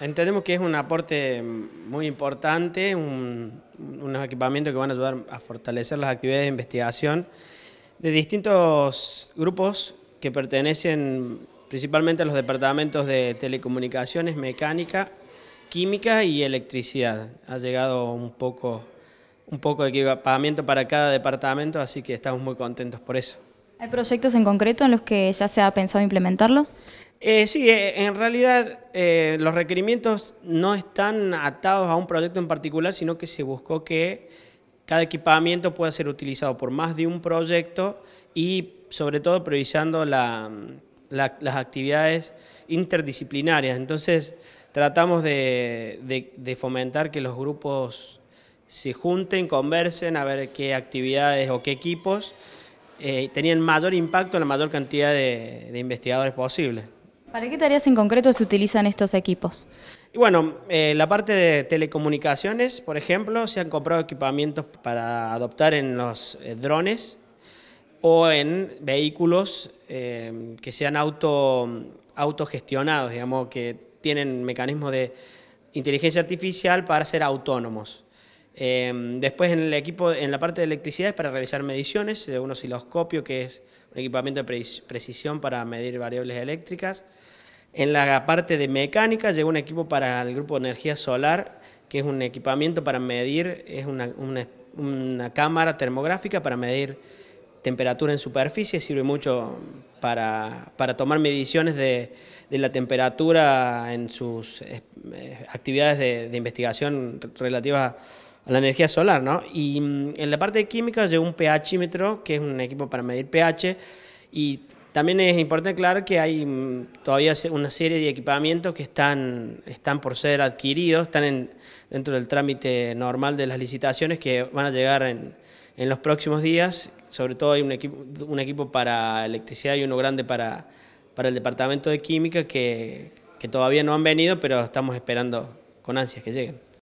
Entendemos que es un aporte muy importante, unos equipamientos que van a ayudar a fortalecer las actividades de investigación de distintos grupos que pertenecen principalmente a los departamentos de telecomunicaciones, mecánica, química y electricidad. Ha llegado un poco, un poco de equipamiento para cada departamento, así que estamos muy contentos por eso. ¿Hay proyectos en concreto en los que ya se ha pensado implementarlos? Eh, sí, eh, en realidad eh, los requerimientos no están atados a un proyecto en particular, sino que se buscó que cada equipamiento pueda ser utilizado por más de un proyecto y sobre todo previsando las actividades interdisciplinarias. Entonces tratamos de, fomentar que los grupos se junten, conversen a ver qué actividades o qué equipos eh, tenían mayor impacto en la mayor cantidad de, de investigadores posible. ¿Para qué tareas en concreto se utilizan estos equipos? bueno, eh, la parte de telecomunicaciones, por ejemplo, se han comprado equipamientos para adoptar en los eh, drones o en vehículos eh, que sean auto, autogestionados, digamos, que tienen mecanismos de inteligencia artificial para ser autónomos. Em, después en el equipo, en la parte de electricidad es para realizar mediciones, eh, un osciloscopio que es un equipamiento de precisión para medir variables eléctricas. En la parte de mecánica llegó un equipo para el grupo de energía solar, que es un equipamiento para medir, es una, cámara termográfica para medir temperatura en superficie, sirve mucho para, tomar mediciones de, de, la temperatura en sus eh, actividades de, investigación relativas a a la energía solar, ¿no? Y mm, en la parte de química llegó un pHímetro, que es un equipo para medir pH, y también es importante aclarar que hay mm, todavía una serie de equipamientos que están, están por ser adquiridos, están en, dentro del trámite normal de las licitaciones que van a llegar en, en los próximos días. Sobre todo hay un equipo, un equipo para electricidad y uno grande para, para el departamento de química que, que todavía no han venido, pero estamos esperando con ansias que lleguen.